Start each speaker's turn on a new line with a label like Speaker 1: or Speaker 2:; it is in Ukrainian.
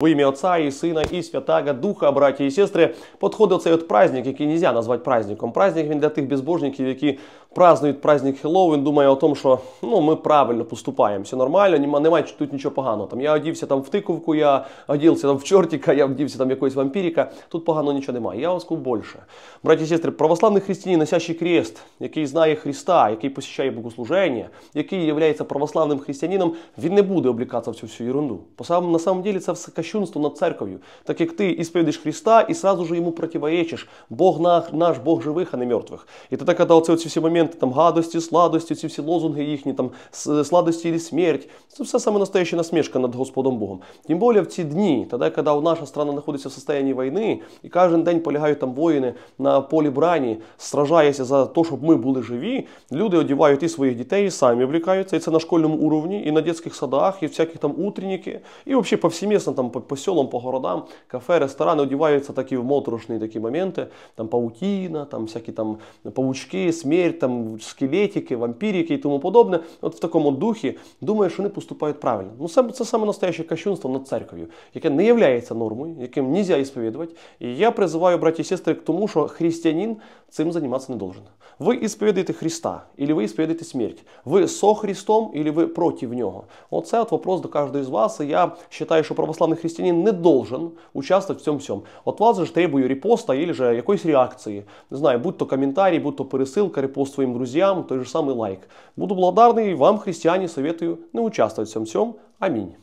Speaker 1: Во имя Отца и Сына и Святаго Духа, браті і сестри, подходив цей от праздник, який нельзя назвати праздником. Праздник він для тих безбожників, які Празднують праздник Хеллоуін, думає о тому, що ну, ми правильно поступаємо, все нормально, нема, немає тут нічого поганого. Там, Я одівся там в тиковку, я одівся там в чортика, я одівся там якоїсь якогось вампіріка. Тут поганого нічого немає. Я вам скажу більше. Браті і сестри, православний християнин, носящий крест, який знає Христа, який посещає богослуження, який є православним християнином, він не буде облікатися в цю всю ерунду. на самом деле це все кощунство над церков'ю, так як ти ісповідиш Христа і сразу же йому противоречиш. Бог наш, Бог живих, а не мертвих. І ти так, коли оці всі моменти моменти там гадості, сладості, ці всі лозунги їхні, там сладості і смерть. Це все саме настояща насмішка над Господом Богом. Тим більше в ці дні, тоді, коли наша страна знаходиться в состоянии війни, і кожен день полягають там воїни на полі брані, сражаються за те, щоб ми були живі, люди одягають і своїх дітей, і самі облікаються. І це на школьному уровні, і на дитячих садах, і всяких там утренники, і взагалі повсемісно там по, по селам, по городам, кафе, ресторани одягаються такі моторошні такі моменти, там паутіна, там всякі там паучки, смерть там скелетики, вампірики і тому подобне. От в такому духі думає, що вони поступають правильно. Ну це, це саме настояще кощунство над церков'ю, яке не є нормою, яким не можна ісповідувати. І я призиваю браті і сестри к тому, що християнин цим займатися не должен. Ви ісповідаєте Христа, або ви ісповідаєте смерть. Ви со Христом, або ви проти нього. Оце от вопрос до кожного з вас. я вважаю, що православний християнин не должен участвовать в цьому всьому. От вас же требую репоста, або якоїсь реакції. Не знаю, будь то коментарі, будь то пересилка, репост своим друзьям тот же самый лайк. Буду благодарный вам, христиане, советую не участвовать в всем всем. Аминь.